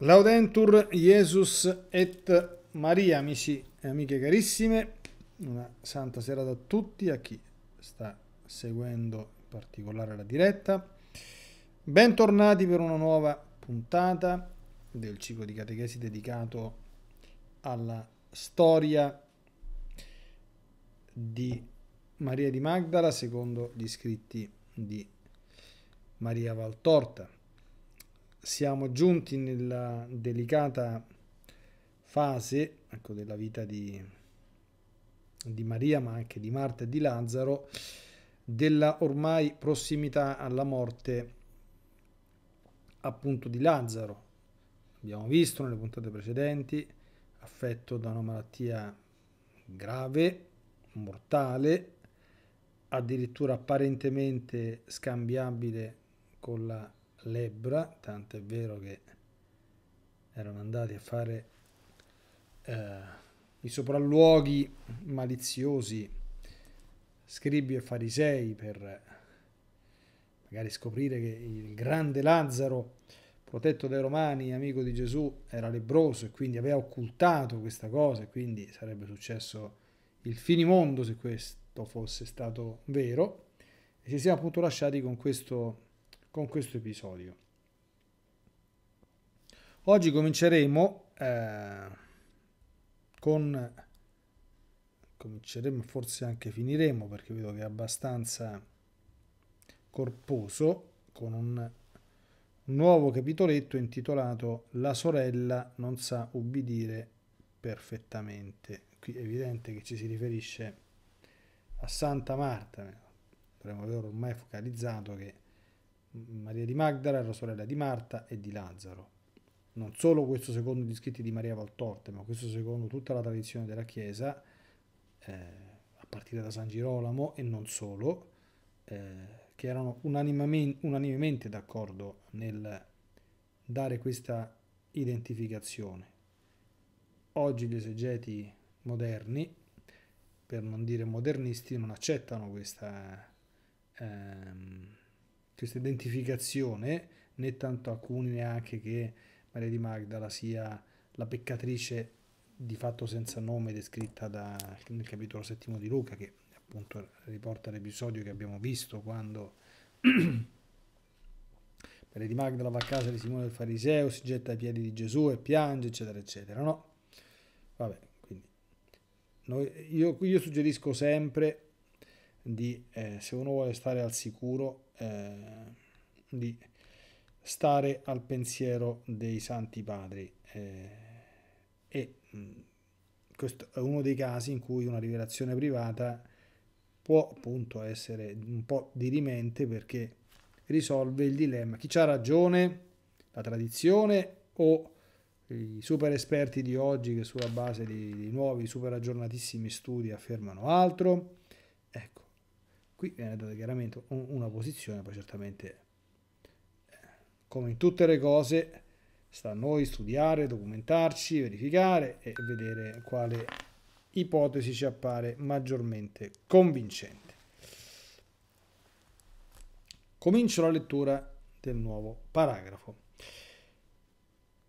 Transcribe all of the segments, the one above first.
Laudentur Jesus et Maria, amici e amiche carissime, una santa serata a tutti, a chi sta seguendo in particolare la diretta. Bentornati per una nuova puntata del ciclo di catechesi dedicato alla storia di Maria di Magdala secondo gli scritti di Maria Valtorta siamo giunti nella delicata fase ecco, della vita di, di Maria, ma anche di Marta e di Lazzaro, della ormai prossimità alla morte appunto di Lazzaro. Abbiamo visto nelle puntate precedenti, affetto da una malattia grave, mortale, addirittura apparentemente scambiabile con la lebbra, tanto è vero che erano andati a fare eh, i sopralluoghi maliziosi scribi e farisei per magari scoprire che il grande Lazzaro, protetto dai romani, amico di Gesù, era lebroso e quindi aveva occultato questa cosa e quindi sarebbe successo il finimondo se questo fosse stato vero. E ci siamo appunto lasciati con questo con questo episodio. Oggi cominceremo eh, con cominceremo forse anche finiremo perché vedo che è abbastanza corposo con un nuovo capitoletto intitolato La sorella non sa ubbidire perfettamente. Qui è evidente che ci si riferisce a Santa Marta, dovremmo aver ormai focalizzato che Maria di Magdala era sorella di Marta e di Lazzaro. Non solo questo secondo gli scritti di Maria Valtorte, ma questo secondo tutta la tradizione della Chiesa, eh, a partire da San Girolamo e non solo, eh, che erano unanimemente, d'accordo nel dare questa identificazione. Oggi gli esegeti moderni, per non dire modernisti, non accettano questa... Ehm, questa identificazione, né tanto alcuni neanche che Maria di Magdala sia la peccatrice di fatto senza nome descritta da, nel capitolo settimo di Luca, che appunto riporta l'episodio che abbiamo visto quando Maria di Magdala va a casa di Simone del Fariseo, si getta ai piedi di Gesù e piange, eccetera, eccetera. No, vabbè, quindi noi, io, io, suggerisco sempre di, eh, se uno vuole stare al sicuro, eh, di stare al pensiero dei santi padri. Eh, e mh, mm, questo è uno dei casi in cui una rivelazione privata può appunto essere un po' dirimente perché risolve il dilemma. Chi ha ragione? La tradizione o i super esperti di oggi che sulla base di, di nuovi super aggiornatissimi studi affermano altro? Ecco, qui viene data chiaramente una posizione poi certamente eh, come in tutte le cose sta a noi studiare documentarci verificare e vedere quale ipotesi ci appare maggiormente convincente comincio la lettura del nuovo paragrafo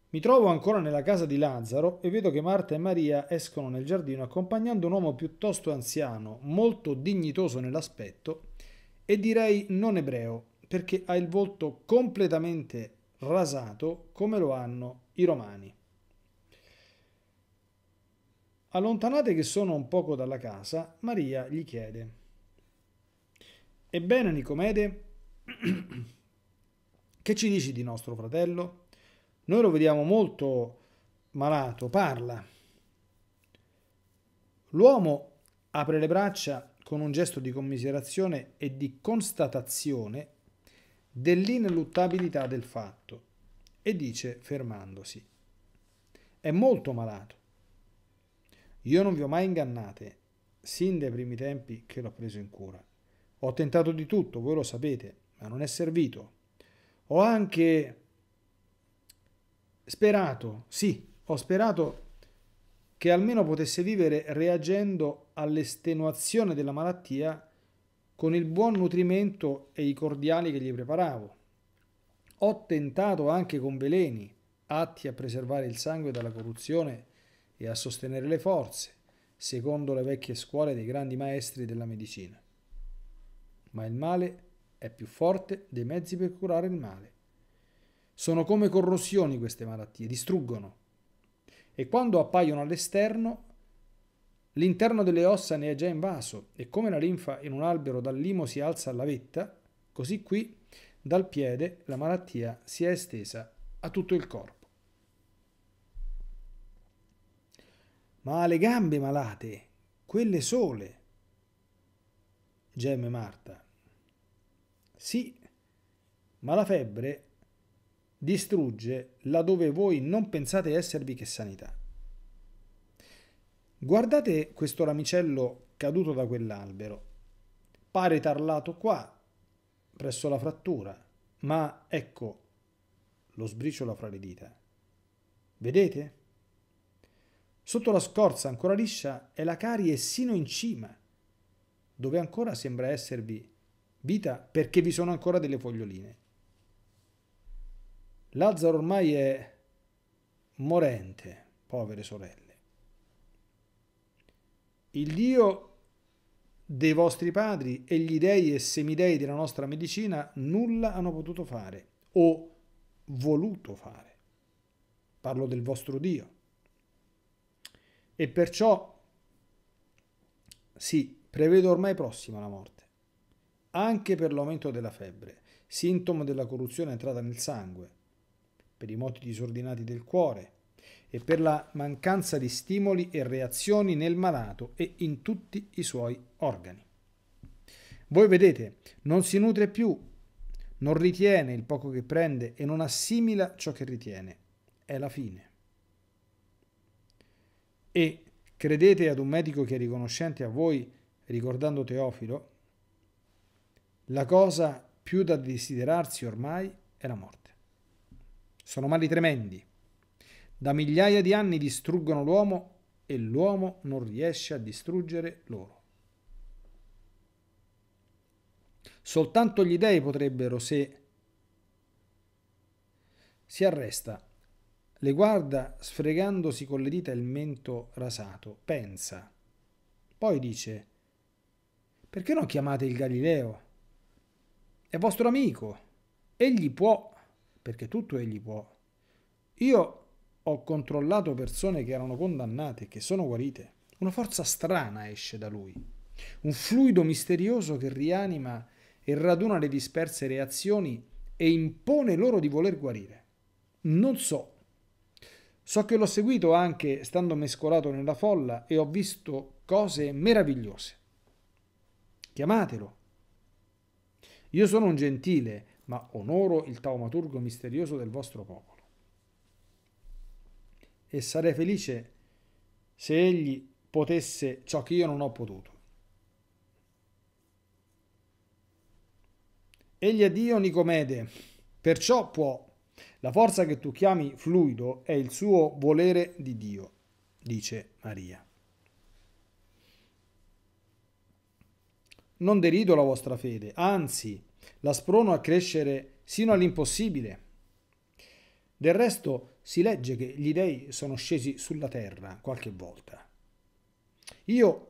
mi trovo ancora nella casa di Lazzaro e vedo che Marta e Maria escono nel giardino accompagnando un uomo piuttosto anziano, molto dignitoso nell'aspetto e direi non ebreo, perché ha il volto completamente rasato come lo hanno i romani. Allontanate che sono un poco dalla casa, Maria gli chiede: Ebbene, Nicomede, che ci dici di nostro fratello? Noi lo vediamo molto malato, parla. L'uomo apre le braccia con un gesto di commiserazione e di constatazione dell'ineluttabilità del fatto e dice fermandosi. È molto malato. Io non vi ho mai ingannate, sin dai primi tempi che l'ho preso in cura. Ho tentato di tutto, voi lo sapete, ma non è servito. Ho anche Sperato, sì, ho sperato che almeno potesse vivere reagendo all'estenuazione della malattia con il buon nutrimento e i cordiali che gli preparavo. Ho tentato anche con veleni, atti a preservare il sangue dalla corruzione e a sostenere le forze, secondo le vecchie scuole dei grandi maestri della medicina. Ma il male è più forte dei mezzi per curare il male. Sono come corrosioni queste malattie, distruggono. E quando appaiono all'esterno, l'interno delle ossa ne è già invaso e come la linfa in un albero dal limo si alza alla vetta, così qui dal piede la malattia si è estesa a tutto il corpo. Ma le gambe malate, quelle sole, gemme Marta. Sì, ma la febbre distrugge laddove voi non pensate esservi che sanità. Guardate questo ramicello caduto da quell'albero. Pare tarlato qua, presso la frattura, ma ecco, lo sbriciola fra le dita. Vedete? Sotto la scorza ancora liscia è la carie sino in cima, dove ancora sembra esservi vita perché vi sono ancora delle foglioline. Lazzaro ormai è morente, povere sorelle. Il Dio dei vostri padri e gli dei e semidei della nostra medicina nulla hanno potuto fare o voluto fare. Parlo del vostro Dio. E perciò, sì, prevedo ormai prossima la morte, anche per l'aumento della febbre, sintomo della corruzione entrata nel sangue, per i moti disordinati del cuore e per la mancanza di stimoli e reazioni nel malato e in tutti i suoi organi. Voi vedete, non si nutre più, non ritiene il poco che prende e non assimila ciò che ritiene. È la fine. E credete ad un medico che è riconoscente a voi, ricordando Teofilo, la cosa più da desiderarsi ormai è la morte. Sono mali tremendi. Da migliaia di anni distruggono l'uomo e l'uomo non riesce a distruggere loro. Soltanto gli dei potrebbero se si arresta, le guarda sfregandosi con le dita il mento rasato, pensa. Poi dice, perché non chiamate il Galileo? È vostro amico, egli può perché tutto egli può. Io ho controllato persone che erano condannate e che sono guarite. Una forza strana esce da lui, un fluido misterioso che rianima e raduna le disperse reazioni e impone loro di voler guarire. Non so. So che l'ho seguito anche stando mescolato nella folla e ho visto cose meravigliose. Chiamatelo. Io sono un gentile, ma onoro il taumaturgo misterioso del vostro popolo. E sarei felice se egli potesse ciò che io non ho potuto. Egli è Dio Nicomede, perciò può. La forza che tu chiami fluido è il suo volere di Dio, dice Maria. Non derido la vostra fede, anzi, la sprono a crescere sino all'impossibile. Del resto si legge che gli dei sono scesi sulla terra qualche volta. Io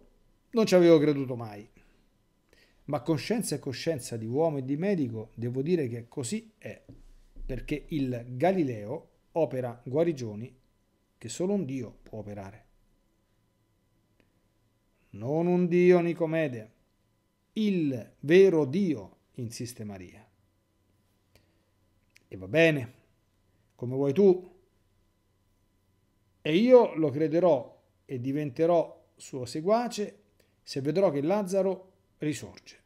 non ci avevo creduto mai, ma coscienza e coscienza di uomo e di medico devo dire che così è, perché il Galileo opera guarigioni che solo un Dio può operare. Non un Dio Nicomede, il vero Dio insiste Maria. E va bene, come vuoi tu. E io lo crederò e diventerò suo seguace se vedrò che Lazzaro risorge.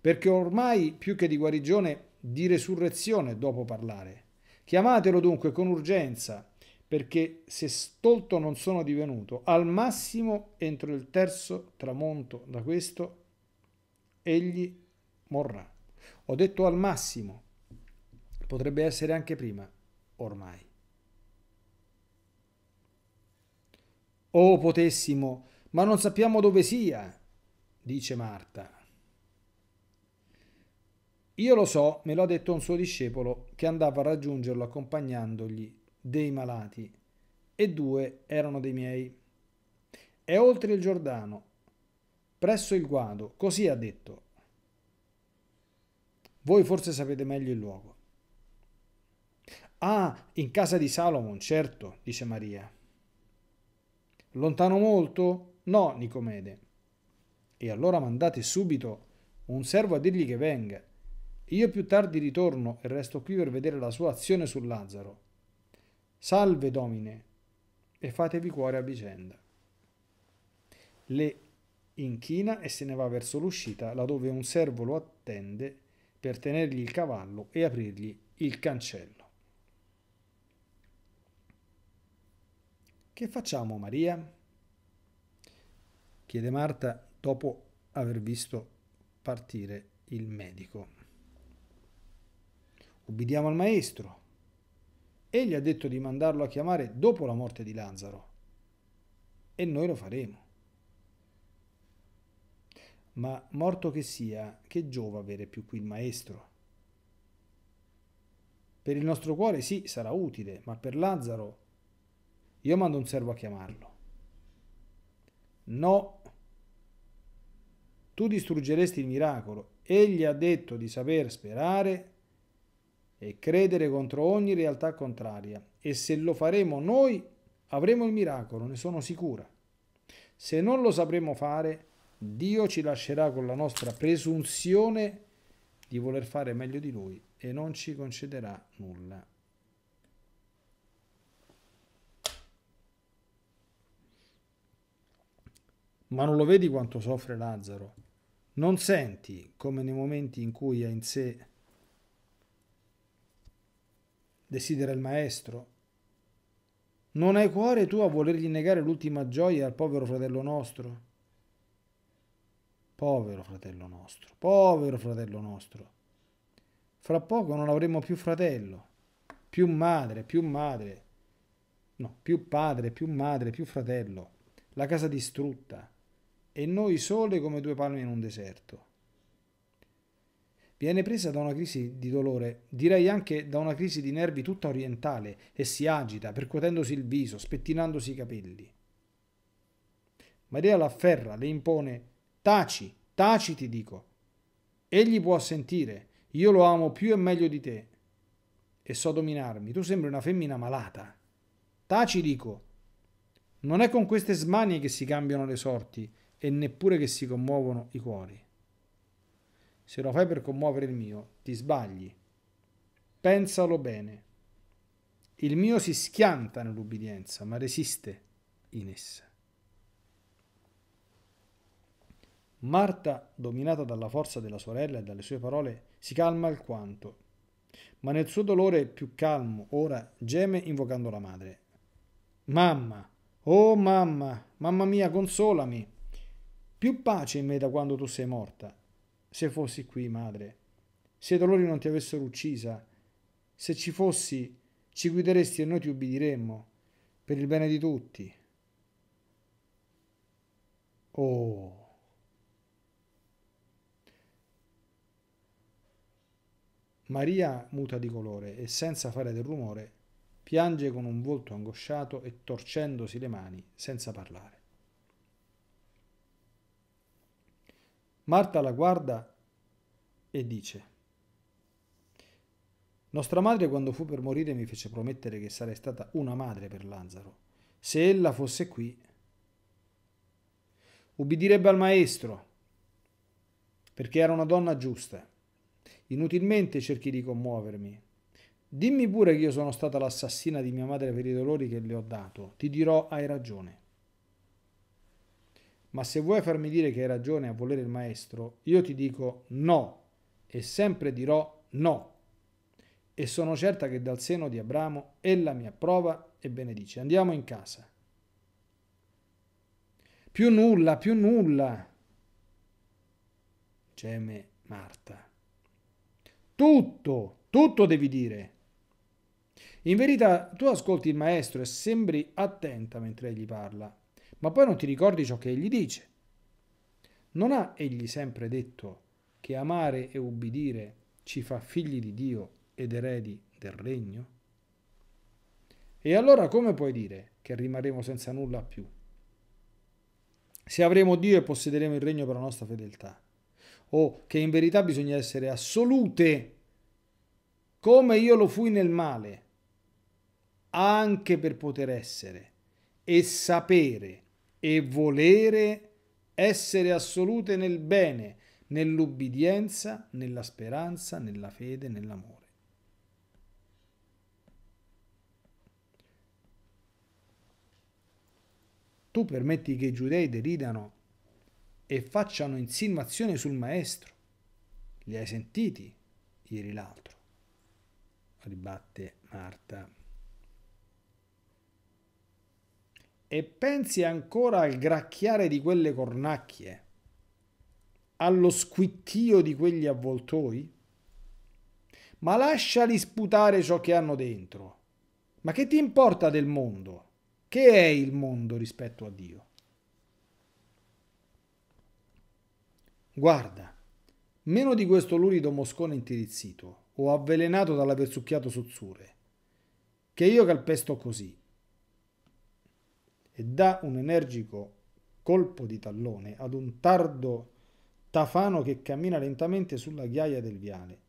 Perché ormai più che di guarigione, di resurrezione dopo parlare. Chiamatelo dunque con urgenza, perché se stolto non sono divenuto, al massimo entro il terzo tramonto da questo, egli morrà. Ho detto al massimo, potrebbe essere anche prima, ormai. Oh, potessimo, ma non sappiamo dove sia, dice Marta. Io lo so, me lo ha detto un suo discepolo che andava a raggiungerlo accompagnandogli dei malati e due erano dei miei. È oltre il Giordano, presso il guado, così ha detto, voi forse sapete meglio il luogo. Ah, in casa di Salomon, certo, dice Maria. Lontano molto? No, Nicomede. E allora mandate subito un servo a dirgli che venga. Io più tardi ritorno e resto qui per vedere la sua azione su Lazzaro. Salve, Domine, e fatevi cuore a vicenda. Le inchina e se ne va verso l'uscita, laddove un servo lo attende per tenergli il cavallo e aprirgli il cancello. Che facciamo Maria? chiede Marta dopo aver visto partire il medico. Ubbidiamo al maestro. Egli ha detto di mandarlo a chiamare dopo la morte di Lazzaro. E noi lo faremo ma morto che sia, che giova avere più qui il maestro? Per il nostro cuore sì, sarà utile, ma per Lazzaro io mando un servo a chiamarlo. No, tu distruggeresti il miracolo. Egli ha detto di saper sperare e credere contro ogni realtà contraria. E se lo faremo noi, avremo il miracolo, ne sono sicura. Se non lo sapremo fare, Dio ci lascerà con la nostra presunzione di voler fare meglio di Lui e non ci concederà nulla. Ma non lo vedi quanto soffre Lazzaro? Non senti come nei momenti in cui è in sé desidera il Maestro? Non hai cuore tu a volergli negare l'ultima gioia al povero fratello nostro? Povero fratello nostro, povero fratello nostro. Fra poco non avremo più fratello, più madre, più madre, no, più padre, più madre, più fratello. La casa distrutta e noi sole come due palme in un deserto. Viene presa da una crisi di dolore, direi anche da una crisi di nervi tutta orientale, e si agita, percuotendosi il viso, spettinandosi i capelli. Maria l'afferra, le impone Taci, taci ti dico. Egli può sentire, io lo amo più e meglio di te. E so dominarmi, tu sembri una femmina malata. Taci dico. Non è con queste smanie che si cambiano le sorti e neppure che si commuovono i cuori. Se lo fai per commuovere il mio, ti sbagli. Pensalo bene. Il mio si schianta nell'ubbidienza, ma resiste in essa. Marta, dominata dalla forza della sorella e dalle sue parole, si calma alquanto, ma nel suo dolore più calmo ora geme invocando la madre. Mamma, oh mamma, mamma mia, consolami. Più pace in me da quando tu sei morta. Se fossi qui, madre, se i dolori non ti avessero uccisa, se ci fossi, ci guideresti e noi ti ubbidiremmo, per il bene di tutti. Oh. Maria muta di colore e senza fare del rumore, piange con un volto angosciato e torcendosi le mani senza parlare. Marta la guarda e dice Nostra madre quando fu per morire mi fece promettere che sarei stata una madre per Lazzaro. Se ella fosse qui, ubbidirebbe al maestro, perché era una donna giusta Inutilmente cerchi di commuovermi. Dimmi pure che io sono stata l'assassina di mia madre per i dolori che le ho dato. Ti dirò hai ragione. Ma se vuoi farmi dire che hai ragione a volere il maestro, io ti dico no e sempre dirò no. E sono certa che dal seno di Abramo ella mi approva e benedice. Andiamo in casa. Più nulla, più nulla, geme Marta. Tutto, tutto devi dire. In verità tu ascolti il maestro e sembri attenta mentre egli parla, ma poi non ti ricordi ciò che egli dice. Non ha egli sempre detto che amare e ubbidire ci fa figli di Dio ed eredi del regno? E allora come puoi dire che rimarremo senza nulla più? Se avremo Dio e possederemo il regno per la nostra fedeltà o che in verità bisogna essere assolute, come io lo fui nel male, anche per poter essere e sapere e volere essere assolute nel bene, nell'ubbidienza, nella speranza, nella fede, nell'amore. Tu permetti che i giudei deridano e facciano insinuazione sul maestro. Li hai sentiti ieri l'altro? ribatte Marta. E pensi ancora al gracchiare di quelle cornacchie, allo squittio di quegli avvoltoi? Ma lasciali sputare ciò che hanno dentro. Ma che ti importa del mondo? Che è il mondo rispetto a Dio? Guarda, meno di questo lurido moscone intirizzito, o avvelenato dall'aver succhiato sozzure, che io calpesto così. E dà un energico colpo di tallone ad un tardo tafano che cammina lentamente sulla ghiaia del viale.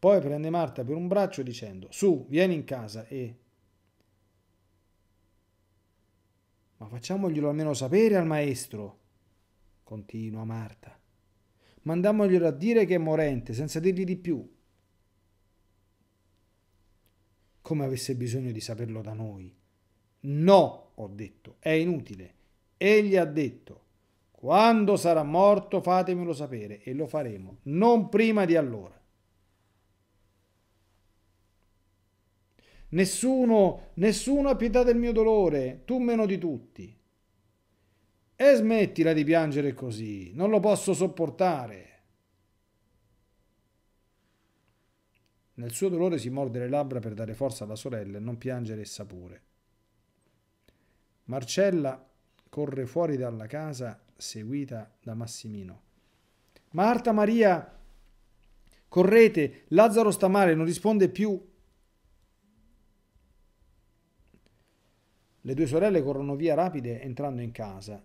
Poi prende Marta per un braccio dicendo, su, vieni in casa e... Ma facciamoglielo almeno sapere al maestro continua Marta. Mandamoglielo a dire che è morente, senza dirgli di più. Come avesse bisogno di saperlo da noi. No, ho detto, è inutile. Egli ha detto, quando sarà morto fatemelo sapere e lo faremo, non prima di allora. Nessuno, nessuno ha pietà del mio dolore, tu meno di tutti. E smettila di piangere così, non lo posso sopportare. Nel suo dolore si morde le labbra per dare forza alla sorella e non piangere essa pure. Marcella corre fuori dalla casa seguita da Massimino. Marta Maria, correte, Lazzaro sta male, non risponde più. Le due sorelle corrono via rapide entrando in casa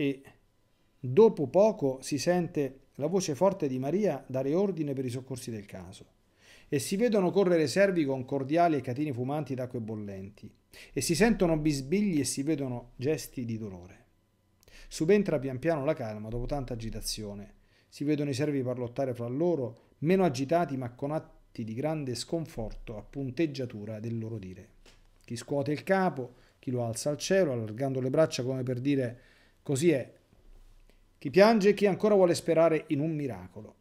e dopo poco si sente la voce forte di Maria dare ordine per i soccorsi del caso e si vedono correre servi con cordiali e catini fumanti d'acque bollenti e si sentono bisbigli e si vedono gesti di dolore. Subentra pian piano la calma dopo tanta agitazione. Si vedono i servi parlottare fra loro, meno agitati ma con atti di grande sconforto a punteggiatura del loro dire. Chi scuote il capo, chi lo alza al cielo, allargando le braccia come per dire Così è. Chi piange e chi ancora vuole sperare in un miracolo.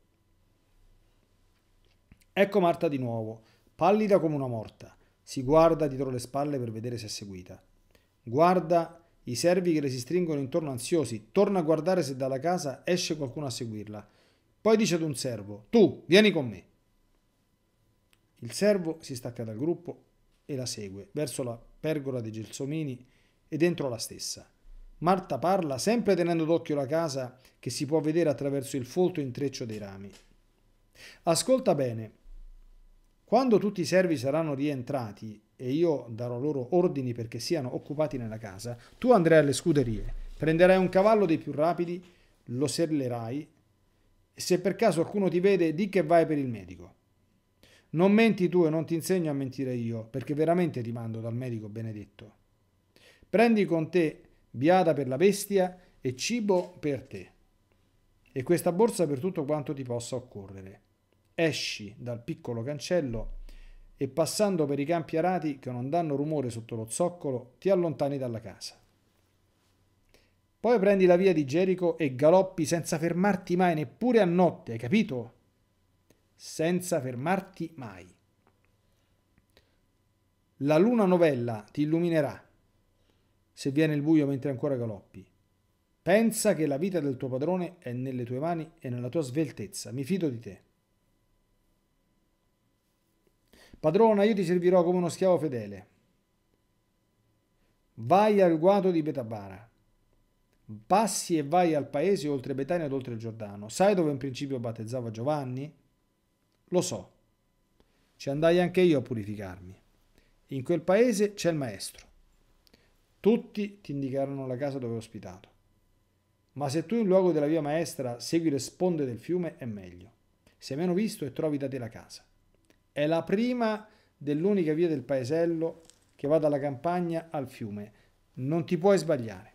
Ecco Marta di nuovo, pallida come una morta. Si guarda dietro le spalle per vedere se è seguita. Guarda i servi che le si stringono intorno ansiosi. Torna a guardare se dalla casa esce qualcuno a seguirla. Poi dice ad un servo, tu vieni con me. Il servo si stacca dal gruppo e la segue verso la pergola dei gelsomini e dentro la stessa. Marta parla sempre tenendo d'occhio la casa che si può vedere attraverso il folto intreccio dei rami. Ascolta bene. Quando tutti i servi saranno rientrati e io darò loro ordini perché siano occupati nella casa, tu andrai alle scuderie, prenderai un cavallo dei più rapidi, lo sellerai e se per caso qualcuno ti vede di che vai per il medico. Non menti tu e non ti insegno a mentire io, perché veramente ti mando dal medico benedetto. Prendi con te biada per la bestia e cibo per te. E questa borsa per tutto quanto ti possa occorrere. Esci dal piccolo cancello e passando per i campi arati che non danno rumore sotto lo zoccolo, ti allontani dalla casa. Poi prendi la via di Gerico e galoppi senza fermarti mai, neppure a notte, hai capito? Senza fermarti mai. La luna novella ti illuminerà se viene il buio mentre ancora galoppi. Pensa che la vita del tuo padrone è nelle tue mani e nella tua sveltezza. Mi fido di te. Padrona, io ti servirò come uno schiavo fedele. Vai al guado di Betabara. Passi e vai al paese oltre Betania ed oltre il Giordano. Sai dove in principio battezzava Giovanni? Lo so. Ci andai anche io a purificarmi. In quel paese c'è il maestro. Tutti ti indicheranno la casa dove è ospitato. Ma se tu in luogo della via maestra segui le sponde del fiume è meglio. Sei meno visto e trovi da te la casa. È la prima dell'unica via del paesello che va dalla campagna al fiume. Non ti puoi sbagliare.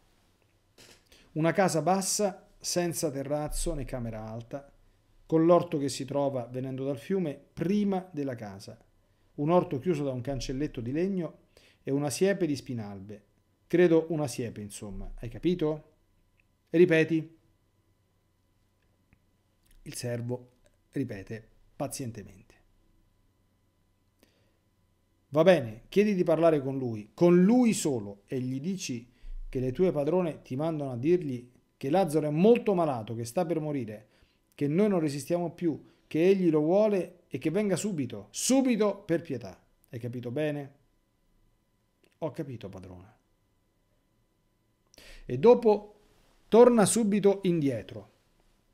Una casa bassa, senza terrazzo né camera alta, con l'orto che si trova venendo dal fiume prima della casa. Un orto chiuso da un cancelletto di legno e una siepe di spinalbe Credo una siepe, insomma. Hai capito? ripeti. Il servo ripete pazientemente. Va bene, chiedi di parlare con lui, con lui solo, e gli dici che le tue padrone ti mandano a dirgli che Lazzaro è molto malato, che sta per morire, che noi non resistiamo più, che egli lo vuole e che venga subito, subito per pietà. Hai capito bene? Ho capito, padrona e dopo torna subito indietro,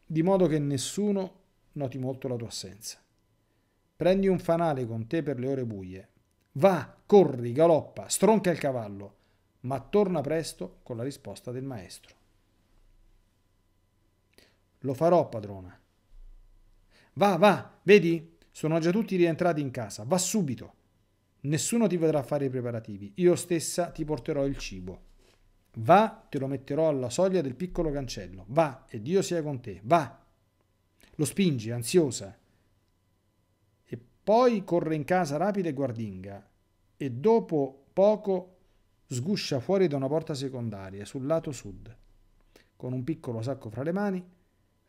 di modo che nessuno noti molto la tua assenza. Prendi un fanale con te per le ore buie. Va, corri, galoppa, stronca il cavallo, ma torna presto con la risposta del maestro. Lo farò, padrona. Va, va, vedi? Sono già tutti rientrati in casa. Va subito. Nessuno ti vedrà fare i preparativi. Io stessa ti porterò il cibo. Va, te lo metterò alla soglia del piccolo cancello. Va, e Dio sia con te. Va. Lo spingi, ansiosa. E poi corre in casa rapida e guardinga. E dopo poco sguscia fuori da una porta secondaria, sul lato sud. Con un piccolo sacco fra le mani,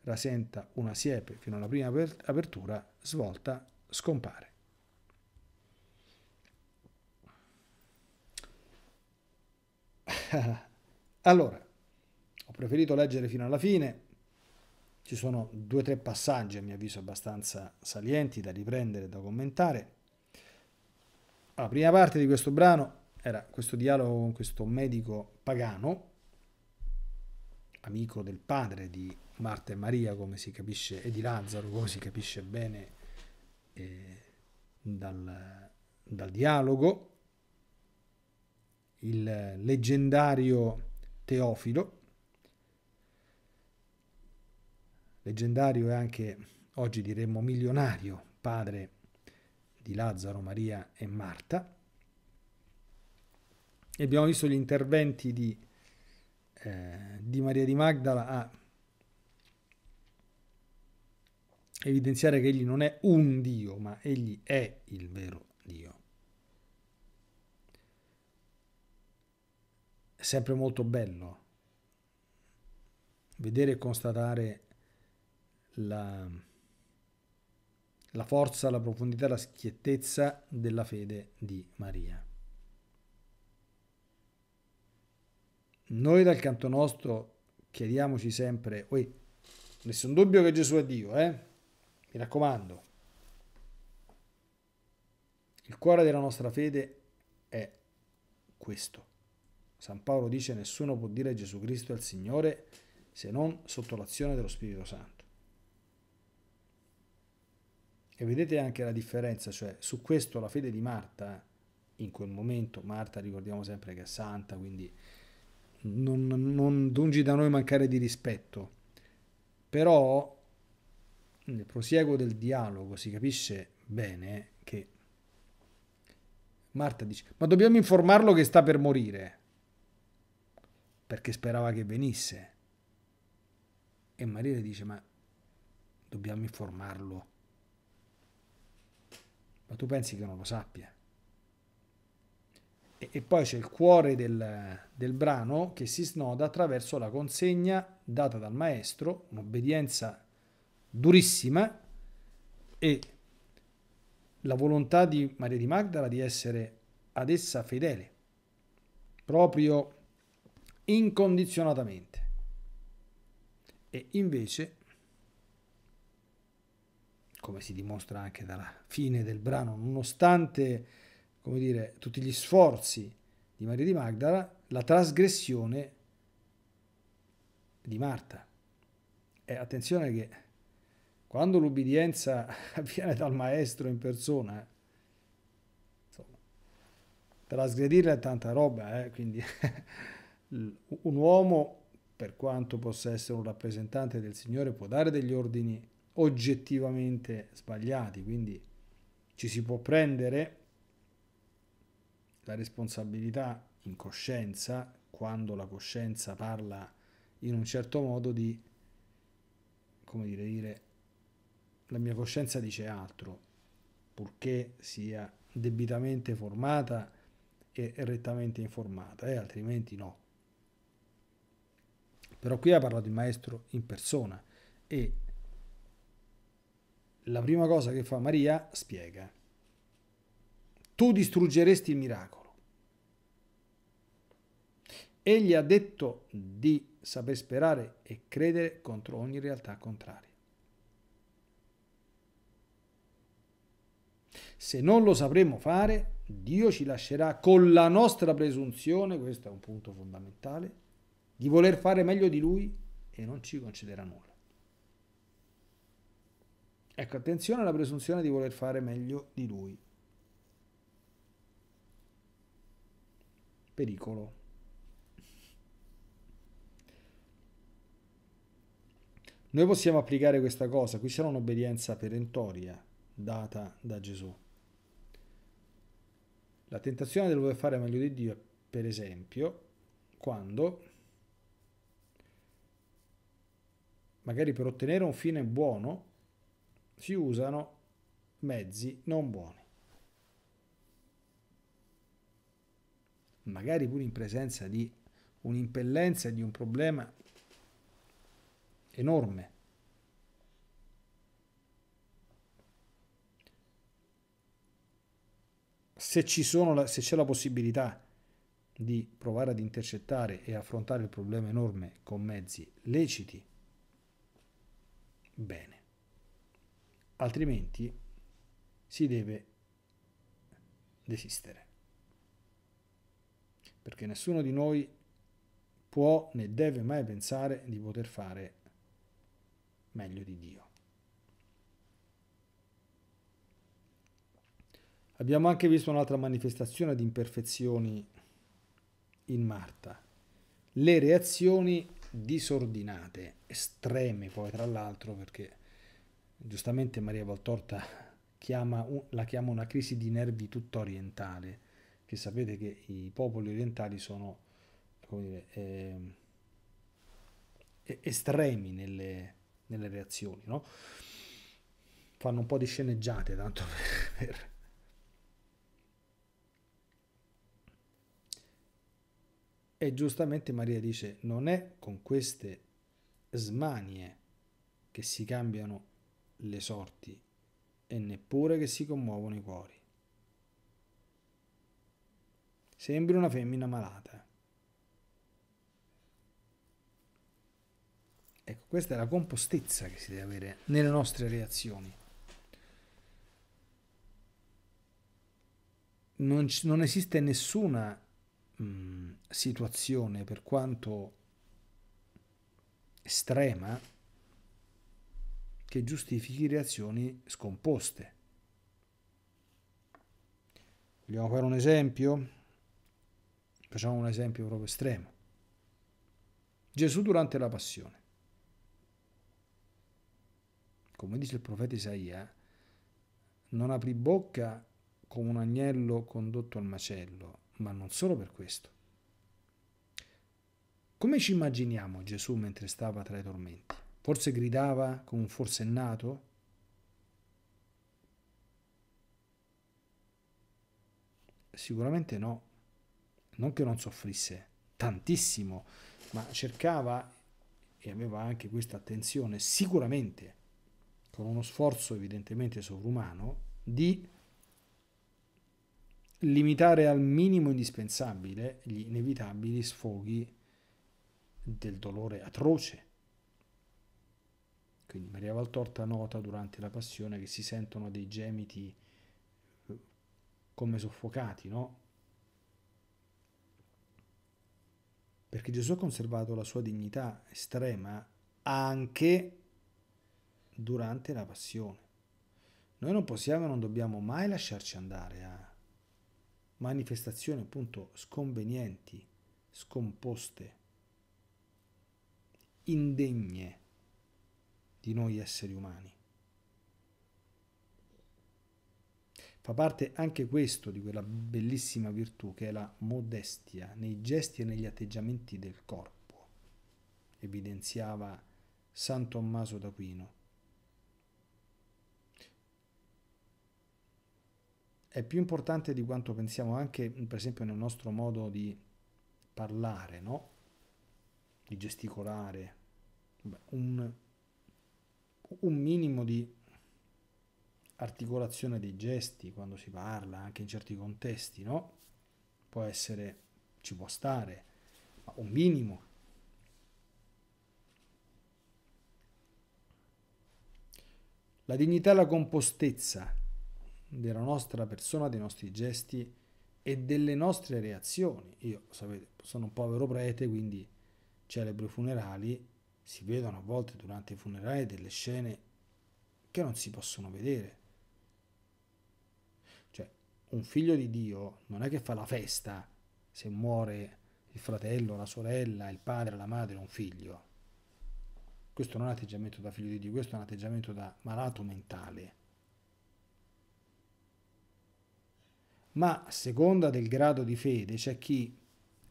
rasenta una siepe fino alla prima apertura, svolta, scompare. Allora, ho preferito leggere fino alla fine, ci sono due o tre passaggi a mio avviso abbastanza salienti da riprendere, da commentare. La prima parte di questo brano era questo dialogo con questo medico pagano, amico del padre di Marta e Maria, come si capisce, e di Lazzaro, come si capisce bene eh, dal, dal dialogo. Il leggendario Teofilo, leggendario e anche oggi diremmo milionario padre di Lazzaro, Maria e Marta. E abbiamo visto gli interventi di, eh, di Maria di Magdala a evidenziare che egli non è un Dio, ma egli è il vero Dio. è sempre molto bello vedere e constatare la, la forza, la profondità, la schiettezza della fede di Maria. Noi dal canto nostro chiediamoci sempre, oi, nessun dubbio che Gesù è Dio, eh? Mi raccomando. Il cuore della nostra fede è questo. San Paolo dice nessuno può dire Gesù Cristo è il Signore se non sotto l'azione dello Spirito Santo. E vedete anche la differenza, cioè su questo la fede di Marta, in quel momento, Marta ricordiamo sempre che è santa, quindi non, non dungi da noi mancare di rispetto, però nel prosieguo del dialogo si capisce bene che Marta dice, ma dobbiamo informarlo che sta per morire perché sperava che venisse. E Maria le dice, ma dobbiamo informarlo. Ma tu pensi che non lo sappia? E, e poi c'è il cuore del, del brano che si snoda attraverso la consegna data dal maestro, un'obbedienza durissima e la volontà di Maria di Magdala di essere ad essa fedele, proprio incondizionatamente. E invece, come si dimostra anche dalla fine del brano, nonostante come dire, tutti gli sforzi di Maria di Magdala, la trasgressione di Marta. E attenzione che quando l'ubbidienza avviene dal maestro in persona, insomma, trasgredirla è tanta roba, eh, quindi... Un uomo, per quanto possa essere un rappresentante del Signore, può dare degli ordini oggettivamente sbagliati, quindi ci si può prendere la responsabilità in coscienza, quando la coscienza parla in un certo modo di, come dire, dire la mia coscienza dice altro, purché sia debitamente formata e rettamente informata, eh, altrimenti no. Però qui ha parlato il maestro in persona e la prima cosa che fa Maria spiega. Tu distruggeresti il miracolo. Egli ha detto di saper sperare e credere contro ogni realtà contraria. Se non lo sapremo fare, Dio ci lascerà con la nostra presunzione, questo è un punto fondamentale, di voler fare meglio di lui e non ci concederà nulla. Ecco, attenzione alla presunzione di voler fare meglio di lui. Pericolo. Noi possiamo applicare questa cosa, qui sarà un'obbedienza perentoria data da Gesù. La tentazione del voler fare meglio di Dio, per esempio, quando magari per ottenere un fine buono, si usano mezzi non buoni. Magari pure in presenza di un'impellenza e di un problema enorme. Se, la, se c'è la possibilità di provare ad intercettare e affrontare il problema enorme con mezzi leciti bene. Altrimenti si deve desistere. Perché nessuno di noi può né deve mai pensare di poter fare meglio di Dio. Abbiamo anche visto un'altra manifestazione di imperfezioni in Marta, le reazioni disordinate, estreme poi tra l'altro, perché giustamente Maria Valtorta chiama, la chiama una crisi di nervi tutta orientale, che sapete che i popoli orientali sono come dire, eh, estremi nelle, nelle reazioni, no? fanno un po' di sceneggiate tanto per, per E giustamente Maria dice, non è con queste smanie che si cambiano le sorti e neppure che si commuovono i cuori. Sembri una femmina malata. Ecco, questa è la compostezza che si deve avere nelle nostre reazioni. Non, non esiste nessuna mh, situazione, per quanto estrema, che giustifichi reazioni scomposte. Vogliamo fare un esempio? Facciamo un esempio proprio estremo. Gesù durante la passione. Come dice il profeta Isaia, non aprì bocca come un agnello condotto al macello, ma non solo per questo. Come ci immaginiamo Gesù mentre stava tra i tormenti? Forse gridava come un forsennato? Sicuramente no, non che non soffrisse tantissimo, ma cercava e aveva anche questa attenzione sicuramente con uno sforzo evidentemente sovrumano di limitare al minimo indispensabile gli inevitabili sfoghi del dolore atroce. Quindi Maria Valtorta nota durante la passione che si sentono dei gemiti eh, come soffocati, no? Perché Gesù ha conservato la sua dignità estrema anche durante la passione. Noi non possiamo e non dobbiamo mai lasciarci andare a manifestazioni appunto sconvenienti, scomposte, indegne di noi esseri umani. Fa parte anche questo di quella bellissima virtù che è la modestia nei gesti e negli atteggiamenti del corpo, evidenziava San Tommaso d'Aquino è più importante di quanto pensiamo anche, per esempio, nel nostro modo di parlare, no? Di gesticolare, un, un minimo di articolazione dei gesti quando si parla, anche in certi contesti, no? Può essere, ci può stare, ma un minimo. La dignità e la compostezza della nostra persona, dei nostri gesti e delle nostre reazioni. Io, sapete, sono un povero prete, quindi celebro i funerali, si vedono a volte durante i funerali delle scene che non si possono vedere. Cioè, un figlio di Dio non è che fa la festa se muore il fratello, la sorella, il padre, la madre, un figlio. Questo non è un atteggiamento da figlio di Dio, questo è un atteggiamento da malato mentale ma a seconda del grado di fede c'è chi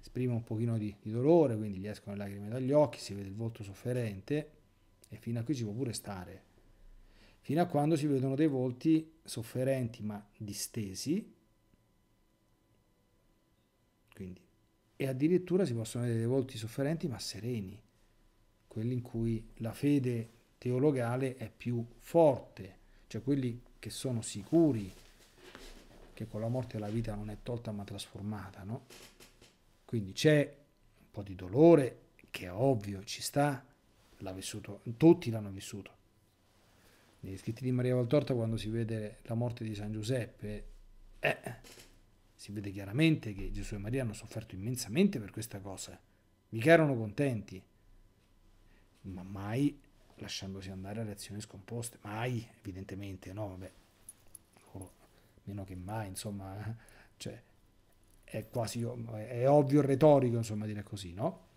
esprime un pochino di, di dolore, quindi gli escono le lacrime dagli occhi, si vede il volto sofferente e fino a qui si può pure stare, fino a quando si vedono dei volti sofferenti ma distesi, quindi, e addirittura si possono vedere dei volti sofferenti ma sereni, quelli in cui la fede teologale è più forte, cioè quelli che sono sicuri che con la morte la vita non è tolta ma trasformata, no? Quindi c'è un po' di dolore, che è ovvio, ci sta, l'ha vissuto, tutti l'hanno vissuto. Negli scritti di Maria Valtorta quando si vede la morte di San Giuseppe, eh, si vede chiaramente che Gesù e Maria hanno sofferto immensamente per questa cosa, mica erano contenti, ma mai lasciandosi andare a reazioni scomposte, mai evidentemente, no? Vabbè, meno che mai, insomma, cioè, è quasi è ovvio il retorico, insomma, dire così, no?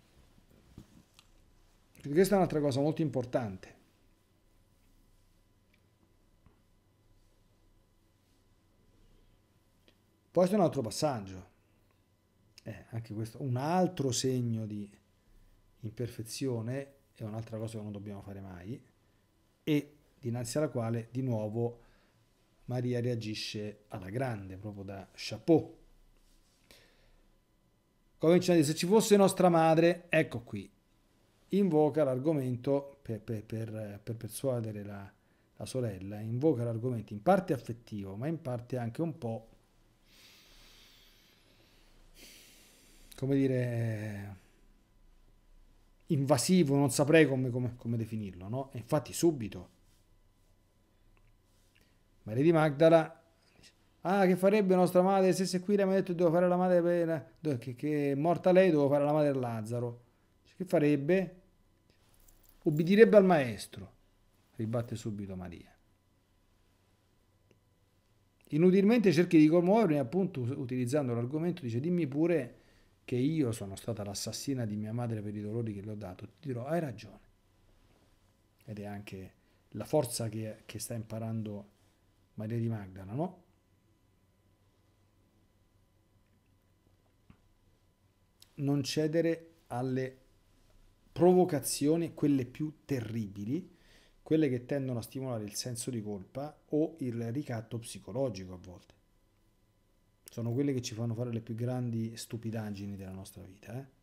Perché questa è un'altra cosa molto importante. Poi c'è un altro passaggio, eh, anche questo, un altro segno di imperfezione è un'altra cosa che non dobbiamo fare mai e dinanzi alla quale di nuovo Maria reagisce alla grande, proprio da chapeau. Comincia a dire, se ci fosse nostra madre, ecco qui, invoca l'argomento per, per, per, per, persuadere la, la sorella, invoca l'argomento in parte affettivo, ma in parte anche un po', come dire, invasivo, non saprei come, come, come definirlo, no? E infatti subito Maria di Magdala ah che farebbe nostra madre se se qui mi ha detto che devo fare la madre per... che, che è morta lei devo fare la madre per Lazzaro che farebbe? Ubbidirebbe al maestro ribatte subito Maria inutilmente cerchi di commuovermi appunto utilizzando l'argomento dice dimmi pure che io sono stata l'assassina di mia madre per i dolori che le ho dato ti dirò hai ragione ed è anche la forza che, che sta imparando Maria di Magdala, no? Non cedere alle provocazioni, quelle più terribili, quelle che tendono a stimolare il senso di colpa o il ricatto psicologico a volte. Sono quelle che ci fanno fare le più grandi stupidaggini della nostra vita. Eh?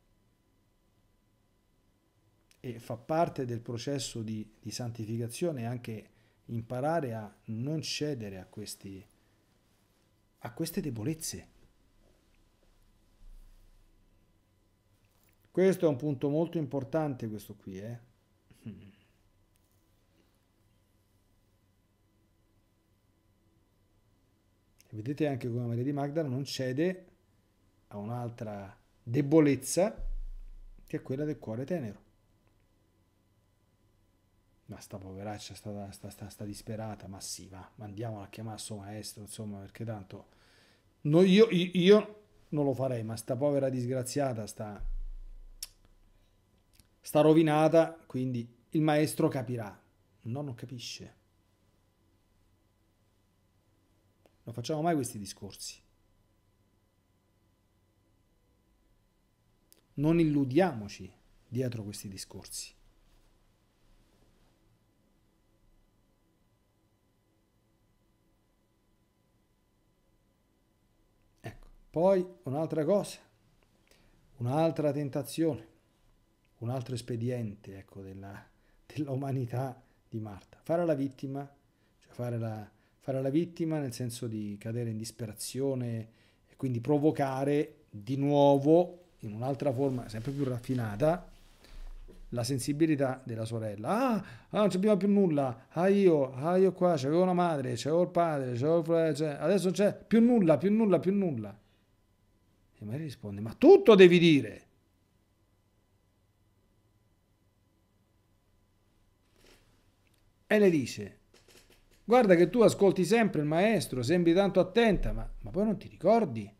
e fa parte del processo di, di, santificazione anche imparare a non cedere a, questi, a queste debolezze. Questo è un punto molto importante, questo qui, eh? Vedete anche come Maria di Magdala non cede a un'altra debolezza che è quella del cuore tenero ma sta poveraccia sta, sta, sta, sta disperata, ma sì, va, mandiamola a chiamare il suo maestro, insomma, perché tanto no, io, io, non lo farei, ma sta povera disgraziata sta, sta rovinata, quindi il maestro capirà. No, non capisce. Non facciamo mai questi discorsi. Non illudiamoci dietro questi discorsi. Poi un'altra cosa, un'altra tentazione, un altro espediente ecco, della, dell'umanità di Marta. Fare la vittima, cioè fare la, fare la vittima nel senso di cadere in disperazione e quindi provocare di nuovo, in un'altra forma sempre più raffinata, la sensibilità della sorella. Ah, ah non abbiamo più nulla. Ah io, ah io qua, c'avevo una madre, c'avevo il padre, c'avevo il fratello, adesso non c'è più nulla, più nulla, più nulla. E Maria risponde, ma tutto devi dire. E le dice, guarda che tu ascolti sempre il maestro, sembri tanto attenta, ma, ma poi non ti ricordi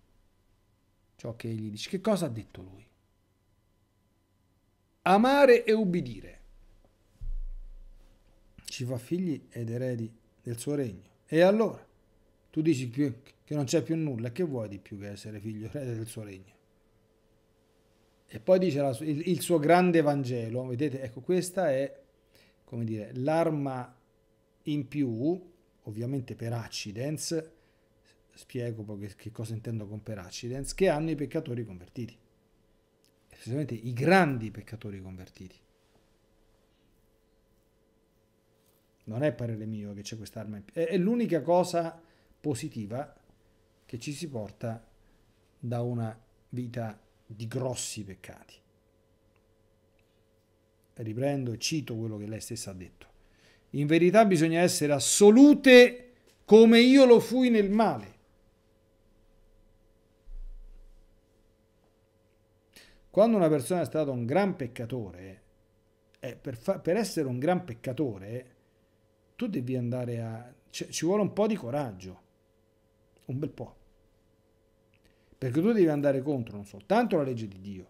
ciò che gli dice. Che cosa ha detto lui? Amare e ubbidire. Ci fa figli ed eredi del suo regno. E allora? Tu dici che non c'è più nulla, che vuoi di più che essere figlio del suo regno? E poi dice la, il, il suo grande Vangelo, vedete, ecco questa è, come dire, l'arma in più, ovviamente per accidents, spiego poi che, che cosa intendo con per accidents, che hanno i peccatori convertiti, specialmente i grandi peccatori convertiti. non è parere mio che c'è quest'arma in più. È, l'unica cosa positiva che ci si porta da una vita di grossi peccati. Riprendo e cito quello che lei stessa ha detto. In verità bisogna essere assolute come io lo fui nel male. Quando una persona è stata un gran peccatore, eh, per, fa- per, essere un gran peccatore, tu devi andare a... C- cioè, ci vuole un po' di coraggio un bel po'. Perché tu devi andare contro non soltanto la legge di Dio,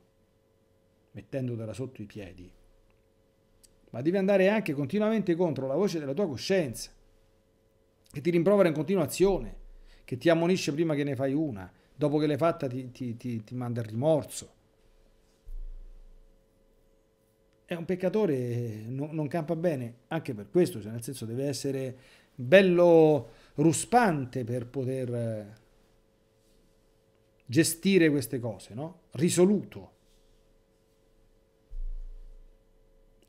mettendotela sotto i piedi, ma devi andare anche continuamente contro la voce della tua coscienza, che ti rimprovera in continuazione, che ti ammonisce prima che ne fai una, dopo che l'hai fatta ti, ti, ti, ti manda il rimorso. È un peccatore, eh, no, non campa bene, anche per questo, cioè nel senso deve essere bello ruspante per poter eh, gestire queste cose, no? Risoluto.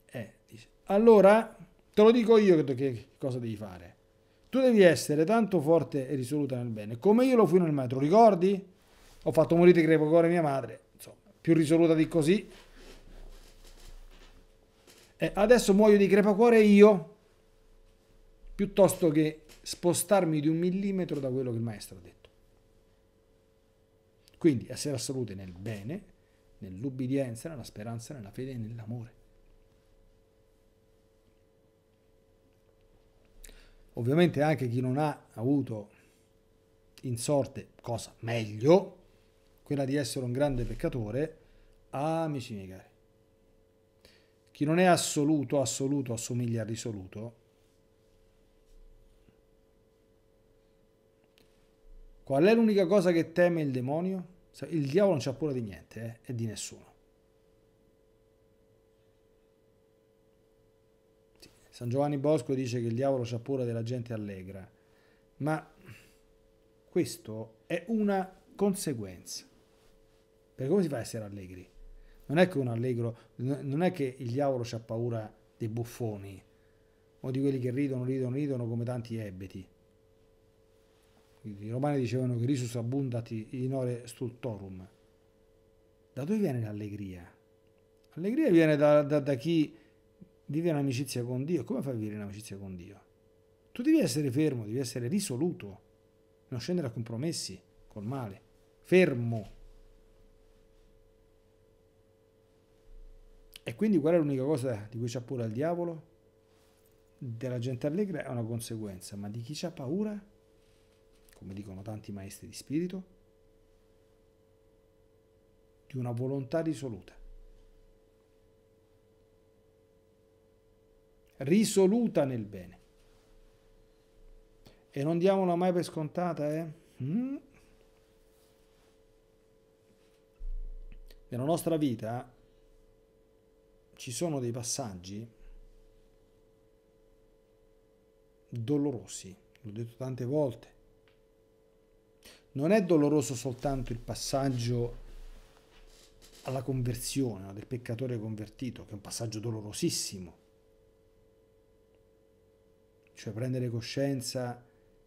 Eh, dice. Allora, te lo dico io che, cosa devi fare. Tu devi essere tanto forte e risoluta nel bene, come io lo fui nel male, te ricordi? Ho fatto morire Crepocore mia madre, insomma, più risoluta di così. E eh, adesso muoio di crepacuore io, piuttosto che spostarmi di un millimetro da quello che il maestro ha detto. Quindi essere assolute nel bene, nell'ubbidienza, nella speranza, nella fede e nell'amore. Ovviamente anche chi non ha avuto in sorte cosa meglio, quella di essere un grande peccatore, amici miei cari. Chi non è assoluto, assoluto, assomiglia al risoluto, Qual è l'unica cosa che teme il demonio? Il diavolo non c'ha paura di niente eh, e di nessuno. San Giovanni Bosco dice che il diavolo c'ha paura della gente allegra, ma questo è una conseguenza. Perché come si fa a essere allegri? Non è che un allegro, non è che il diavolo c'ha paura dei buffoni o di quelli che ridono, ridono, ridono come tanti ebeti i romani dicevano che risus abundati in ore stultorum. Da dove viene l'allegria? L'allegria viene da, da, da chi vive un'amicizia con Dio. Come fai a vivere un'amicizia con Dio? Tu devi essere fermo, devi essere risoluto, non scendere a compromessi col male. Fermo. E quindi qual è l'unica cosa di cui c'ha paura il diavolo? Della gente allegra è una conseguenza, ma di chi c'ha paura? come dicono tanti maestri di spirito, di una volontà risoluta. Risoluta nel bene. E non diamola mai per scontata, eh? Mm. Nella nostra vita ci sono dei passaggi dolorosi, l'ho detto tante volte, non è doloroso soltanto il passaggio alla conversione no? del peccatore convertito, che è un passaggio dolorosissimo, cioè prendere coscienza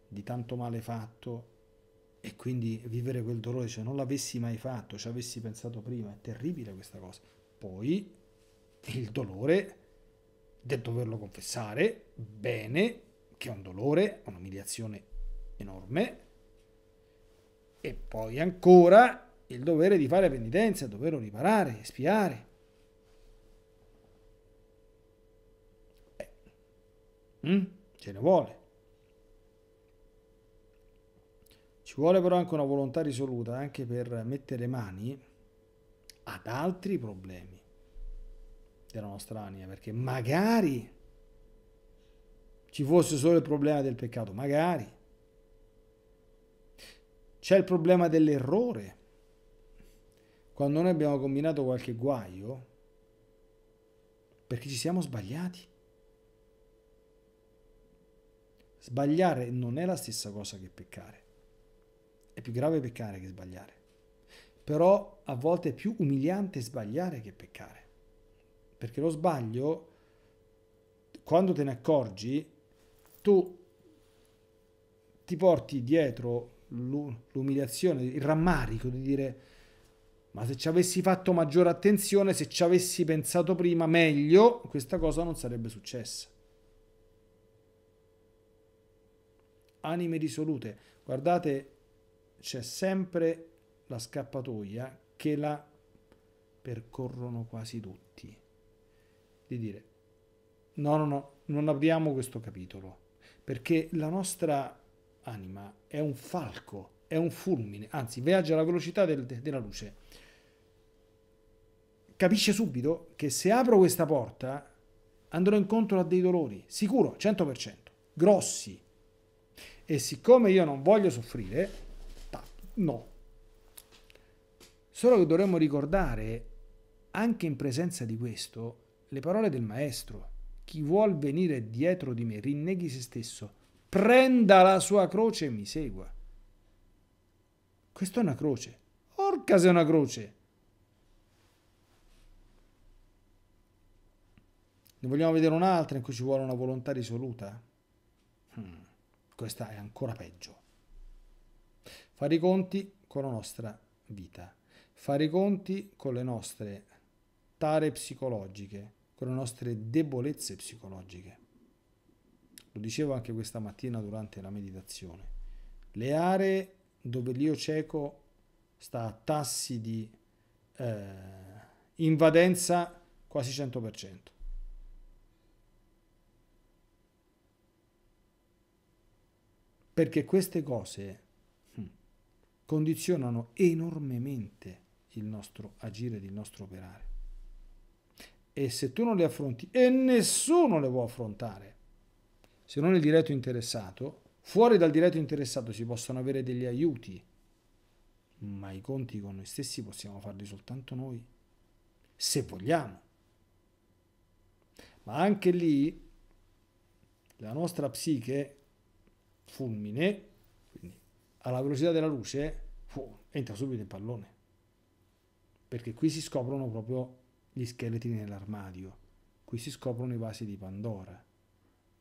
di tanto male fatto e quindi vivere quel dolore, cioè non l'avessi mai fatto, ci avessi pensato prima, è terribile questa cosa. Poi il dolore del doverlo confessare, bene, che è un dolore, un'umiliazione enorme, e poi ancora il dovere di fare penitenza, il dovere di riparare, espiare. Eh. Mm? Ce ne vuole. Ci vuole però anche una volontà risoluta anche per mettere mani ad altri problemi della nostra anima, perché magari ci fosse solo il problema del peccato, magari c'è il problema dell'errore. Quando noi abbiamo combinato qualche guaio, perché ci siamo sbagliati. Sbagliare non è la stessa cosa che peccare. È più grave peccare che sbagliare. Però a volte è più umiliante sbagliare che peccare. Perché lo sbaglio, quando te ne accorgi, tu ti porti dietro l'umiliazione, il rammarico di dire ma se ci avessi fatto maggiore attenzione, se ci avessi pensato prima meglio, questa cosa non sarebbe successa. Anime risolute. Guardate, c'è sempre la scappatoia che la percorrono quasi tutti. Di dire, no, no, no, non apriamo questo capitolo, perché la nostra anima è un falco, è un fulmine, anzi viaggia alla velocità del, della luce. Capisce subito che se apro questa porta andrò incontro a dei dolori, sicuro, 100%, grossi. E siccome io non voglio soffrire, no. Solo che dovremmo ricordare, anche in presenza di questo, le parole del maestro. Chi vuol venire dietro di me rinneghi se stesso, prenda la sua croce e mi segua. Questa è una croce. Orca se è una croce. Ne vogliamo vedere un'altra in cui ci vuole una volontà risoluta? Hmm, questa è ancora peggio. Fare i conti con la nostra vita, fare i conti con le nostre tare psicologiche, con le nostre debolezze psicologiche lo dicevo anche questa mattina durante la meditazione, le aree dove l'io cieco sta a tassi di eh, invadenza quasi 100%. Perché queste cose hm, condizionano enormemente il nostro agire, il nostro operare. E se tu non le affronti, e nessuno le può affrontare, se non il diretto interessato, fuori dal diretto interessato si possono avere degli aiuti, ma i conti con noi stessi possiamo farli soltanto noi, se vogliamo. Ma anche lì la nostra psiche fulmine, quindi alla velocità della luce, oh, entra subito in pallone, perché qui si scoprono proprio gli scheletri nell'armadio, qui si scoprono i vasi di Pandora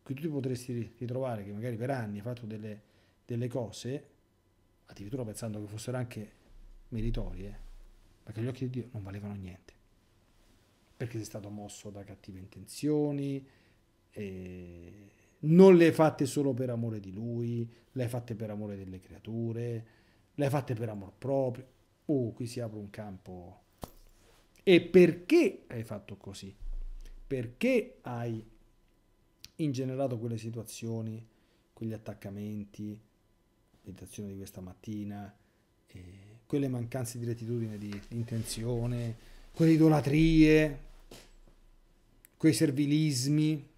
che tu ti potresti ritrovare che magari per anni hai fatto delle, delle cose, addirittura pensando che fossero anche meritorie, ma che agli occhi di Dio non valevano niente. Perché sei stato mosso da cattive intenzioni, non le hai fatte solo per amore di Lui, le hai fatte per amore delle creature, le hai fatte per amor proprio. Oh, qui si apre un campo. E perché hai fatto così? Perché hai ingenerato quelle situazioni, quegli attaccamenti, meditazione di questa mattina, eh, quelle mancanze di rettitudine di intenzione, quelle idolatrie, quei servilismi.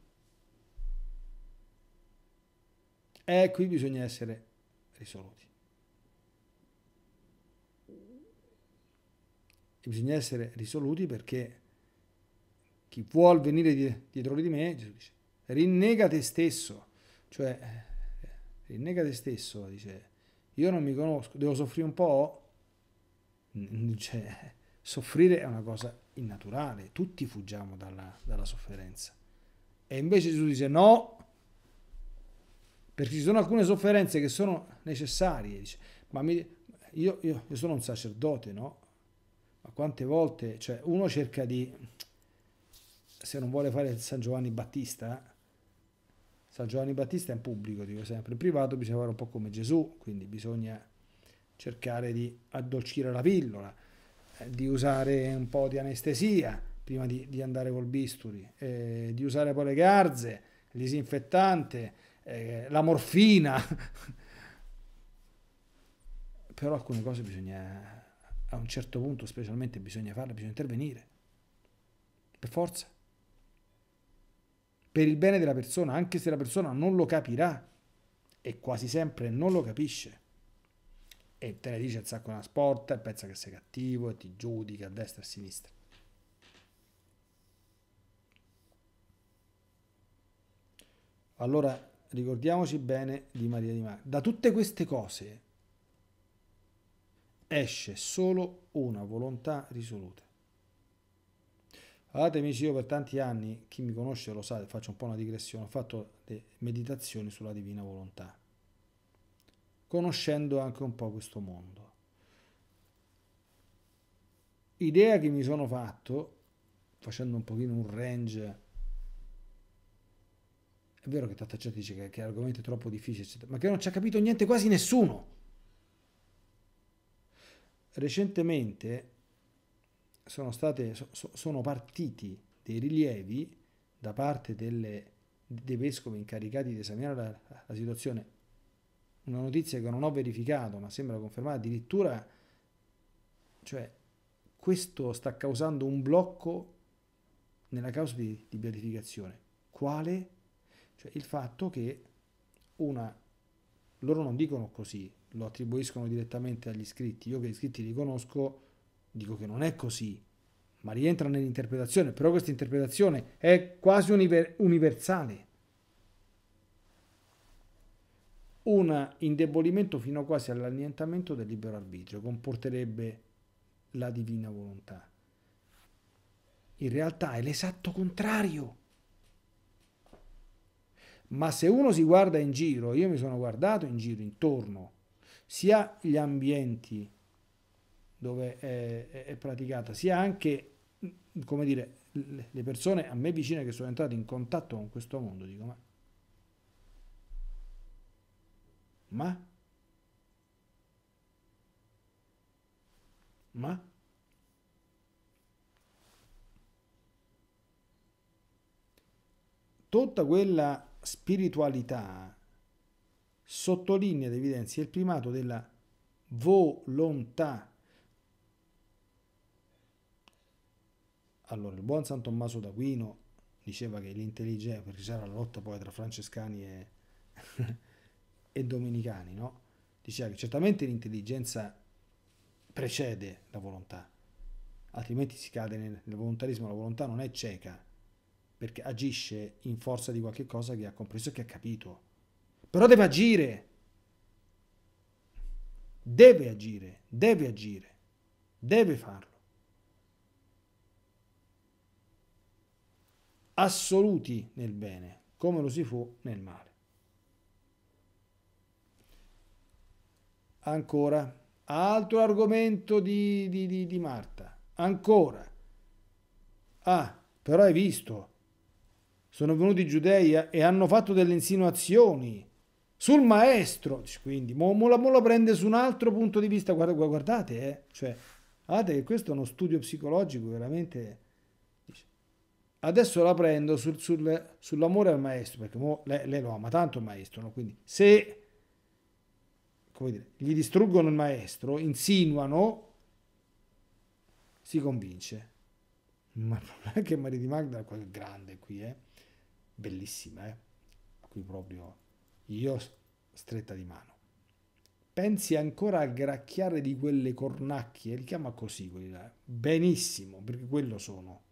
E qui bisogna essere risoluti. E bisogna essere risoluti perché chi vuol venire dietro di me, Gesù dice, rinnega te stesso, cioè rinnega te stesso, dice io non mi conosco, devo soffrire un po'? Cioè, soffrire è una cosa innaturale, tutti fuggiamo dalla, dalla sofferenza. E invece Gesù dice no, perché ci sono alcune sofferenze che sono necessarie. Dice, ma mi, io, io, io, sono un sacerdote, no? Ma quante volte, cioè, uno cerca di, se non vuole fare il San Giovanni Battista, San Giovanni Battista è in pubblico, dico sempre, in privato bisogna fare un po' come Gesù, quindi bisogna cercare di addolcire la pillola, eh, di usare un po' di anestesia prima di, di andare col bisturi, eh, di usare poi le garze, il disinfettante, eh, la morfina. Però alcune cose bisogna, a un certo punto specialmente bisogna farle, bisogna intervenire, per forza per il bene della persona, anche se la persona non lo capirà e quasi sempre non lo capisce. E te ne dice il sacco una sporta e pensa che sei cattivo e ti giudica a destra e a sinistra. Allora ricordiamoci bene di Maria di Magdalena. Da tutte queste cose esce solo una volontà risoluta. Guardate amici, io per tanti anni, chi mi conosce lo sa, faccio un po' una digressione, ho fatto le meditazioni sulla divina volontà, conoscendo anche un po' questo mondo. Idea che mi sono fatto, facendo un pochino un range, è vero che tanta dice che, che l'argomento è troppo difficile, eccetera, ma che non ci ha capito niente quasi nessuno. Recentemente sono, state, so, sono partiti dei rilievi da parte delle, dei vescovi incaricati di esaminare la, la situazione. Una notizia che non ho verificato, ma sembra confermata addirittura, cioè questo sta causando un blocco nella causa di, di beatificazione. Quale? Cioè il fatto che una, loro non dicono così, lo attribuiscono direttamente agli iscritti, io che gli iscritti li conosco, dico che non è così, ma rientra nell'interpretazione, però questa interpretazione è quasi univer- universale. Un indebolimento fino quasi all'annientamento del libero arbitrio comporterebbe la divina volontà. In realtà è l'esatto contrario. Ma se uno si guarda in giro, io mi sono guardato in giro intorno, sia gli ambienti dove è, è, praticata, sia anche, come dire, le persone a me vicine che sono entrate in contatto con questo mondo, dico ma... Ma? Ma? Tutta quella spiritualità sottolinea ed evidenzia il primato della volontà Allora, il buon San Tommaso d'Aquino diceva che l'intelligenza, perché c'era la lotta poi tra francescani e, e domenicani, no? Diceva che certamente l'intelligenza precede la volontà, altrimenti si cade nel, nel volontarismo, la volontà non è cieca, perché agisce in forza di qualche cosa che ha compreso e che ha capito. Però deve agire, deve agire, deve agire, deve farlo. assoluti nel bene, come lo si fu nel male. Ancora, altro argomento di, di, di, di Marta, ancora. Ah, però hai visto, sono venuti i giudei e hanno fatto delle insinuazioni sul maestro. Quindi, mo, mo, mo la prende su un altro punto di vista. Guarda, guardate, eh. cioè, guardate che questo è uno studio psicologico veramente adesso la prendo sul, sul, sull'amore al maestro, perché lei, lei, lo ama tanto il maestro, no? quindi se dire, gli distruggono il maestro, insinuano, si convince. Ma non è che Maria di Magda è grande qui, eh? bellissima, eh? qui proprio io stretta di mano. Pensi ancora al gracchiare di quelle cornacchie, li chiama così quelli là, benissimo, perché quello sono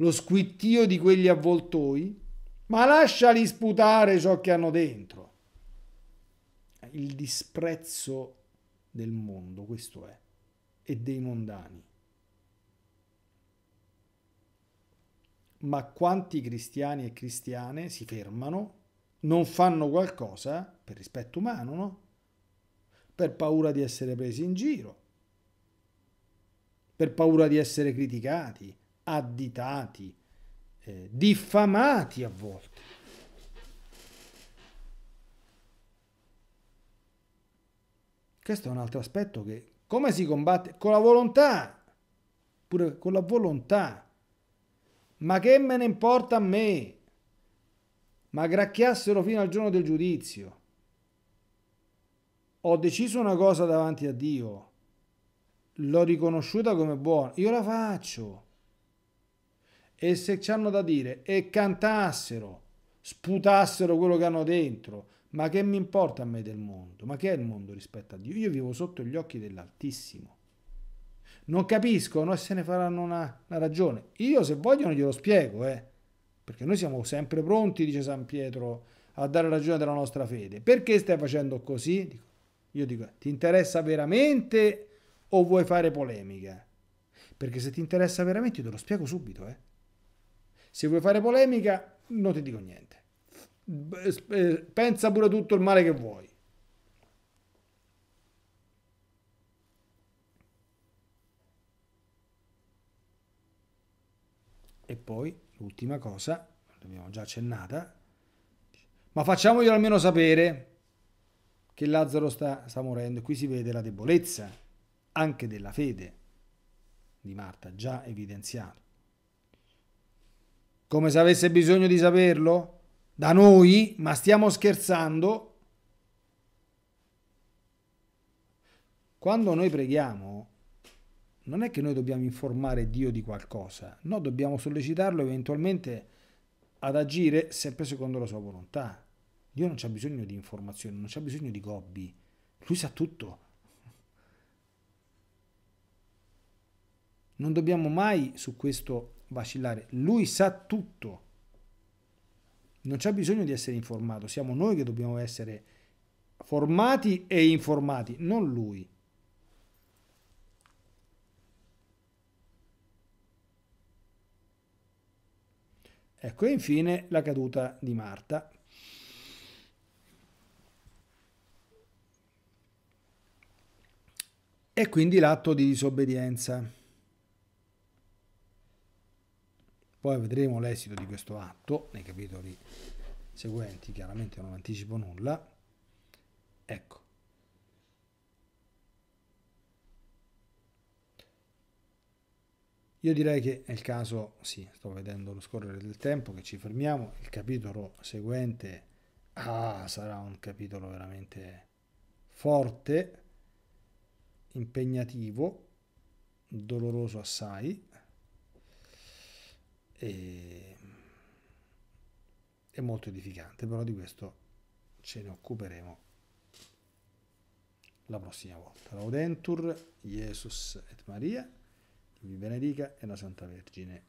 lo squittio di quegli avvoltoi, ma lasciali sputare ciò che hanno dentro. Il disprezzo del mondo, questo è, e dei mondani. Ma quanti cristiani e cristiane si fermano, non fanno qualcosa per rispetto umano, no? Per paura di essere presi in giro, per paura di essere criticati, additati, eh, diffamati a volte. Questo è un altro aspetto che come si combatte? Con la volontà, pure con la volontà. Ma che me ne importa a me? Ma gracchiassero fino al giorno del giudizio. Ho deciso una cosa davanti a Dio, l'ho riconosciuta come buona, io la faccio e se ci hanno da dire e cantassero, sputassero quello che hanno dentro, ma che mi importa a me del mondo? Ma che è il mondo rispetto a Dio? Io vivo sotto gli occhi dell'Altissimo. Non capiscono e se ne faranno una, una ragione. Io se vogliono glielo spiego, eh. Perché noi siamo sempre pronti, dice San Pietro, a dare ragione della nostra fede. Perché stai facendo così? io dico, ti interessa veramente o vuoi fare polemica? Perché se ti interessa veramente io te lo spiego subito, eh. Se vuoi fare polemica, non ti dico niente. Eh, eh, pensa pure tutto il male che vuoi. E poi l'ultima cosa, l'abbiamo già accennata, ma facciamoglielo almeno sapere che Lazzaro sta, sta morendo. Qui si vede la debolezza anche della fede di Marta, già evidenziato. Come se avesse bisogno di saperlo? Da noi? Ma stiamo scherzando? Quando noi preghiamo, non è che noi dobbiamo informare Dio di qualcosa, no, dobbiamo sollecitarlo eventualmente ad agire sempre secondo la sua volontà. Dio non c'ha bisogno di informazioni, non c'ha bisogno di gobbi, lui sa tutto. Non dobbiamo mai su questo vacillare. Lui sa tutto. Non c'è bisogno di essere informato, siamo noi che dobbiamo essere formati e informati, non lui. Ecco, e infine la caduta di Marta. E quindi l'atto di disobbedienza. Poi vedremo l'esito di questo atto nei capitoli seguenti, chiaramente non anticipo nulla. Ecco. Io direi che è il caso, sì, sto vedendo lo scorrere del tempo, che ci fermiamo. Il capitolo seguente ah, sarà un capitolo veramente forte, impegnativo, doloroso assai, e è molto edificante, però di questo ce ne occuperemo la prossima volta. Laudentur, Jesus et Maria, vi benedica e la Santa Vergine